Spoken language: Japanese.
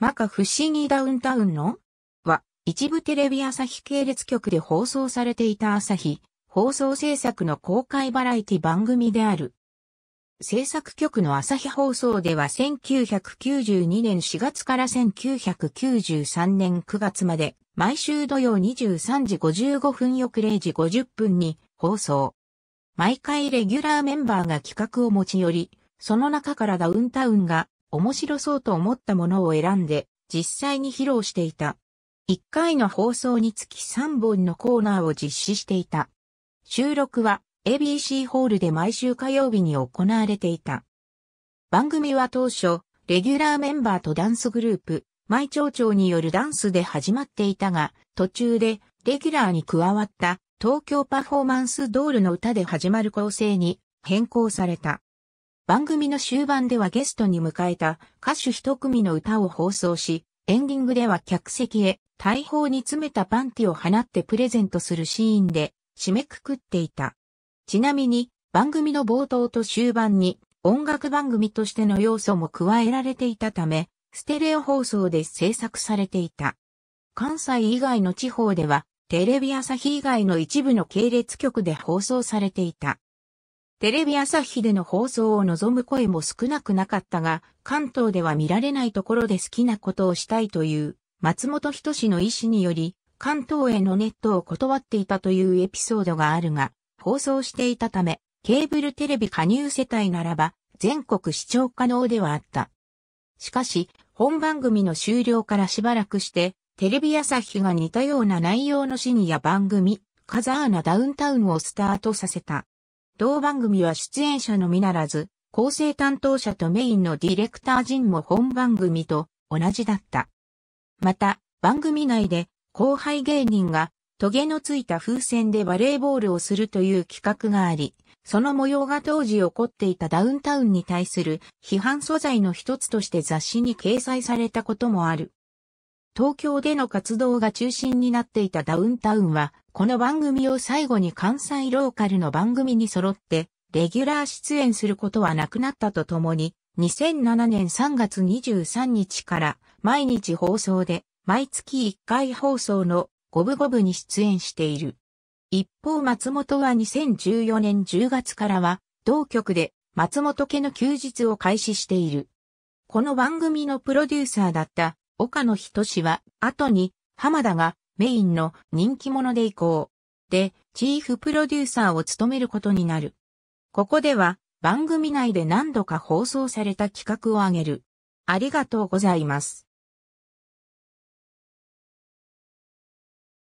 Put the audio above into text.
マカ不思議ダウンタウンのは、一部テレビ朝日系列局で放送されていた朝日、放送制作の公開バラエティ番組である。制作局の朝日放送では1992年4月から1993年9月まで、毎週土曜23時55分翌0時50分に放送。毎回レギュラーメンバーが企画を持ち寄り、その中からダウンタウンが面白そうと思ったものを選んで実際に披露していた。1回の放送につき3本のコーナーを実施していた。収録は ABC ホールで毎週火曜日に行われていた。番組は当初、レギュラーメンバーとダンスグループ、舞町長によるダンスで始まっていたが、途中でレギュラーに加わった東京パフォーマンスドールの歌で始まる構成に変更された。番組の終盤ではゲストに迎えた歌手一組の歌を放送し、エンディングでは客席へ大砲に詰めたパンティを放ってプレゼントするシーンで締めくくっていた。ちなみに番組の冒頭と終盤に音楽番組としての要素も加えられていたため、ステレオ放送で制作されていた。関西以外の地方ではテレビ朝日以外の一部の系列局で放送されていた。テレビ朝日での放送を望む声も少なくなかったが、関東では見られないところで好きなことをしたいという松本人志の意思により、関東へのネットを断っていたというエピソードがあるが、放送していたため、ケーブルテレビ加入世帯ならば、全国視聴可能ではあった。しかし、本番組の終了からしばらくして、テレビ朝日が似たような内容のシニア番組、カザーナダウンタウンをスタートさせた。同番組は出演者のみならず、構成担当者とメインのディレクター陣も本番組と同じだった。また、番組内で後輩芸人がトゲのついた風船でバレーボールをするという企画があり、その模様が当時起こっていたダウンタウンに対する批判素材の一つとして雑誌に掲載されたこともある。東京での活動が中心になっていたダウンタウンは、この番組を最後に関西ローカルの番組に揃って、レギュラー出演することはなくなったとともに、2007年3月23日から毎日放送で、毎月1回放送の五分五分に出演している。一方松本は2014年10月からは、同局で松本家の休日を開始している。この番組のプロデューサーだった岡野仁志は、後に、浜田がメインの人気者でこう。で、チーフプロデューサーを務めることになる。ここでは、番組内で何度か放送された企画を挙げる。ありがとうございます。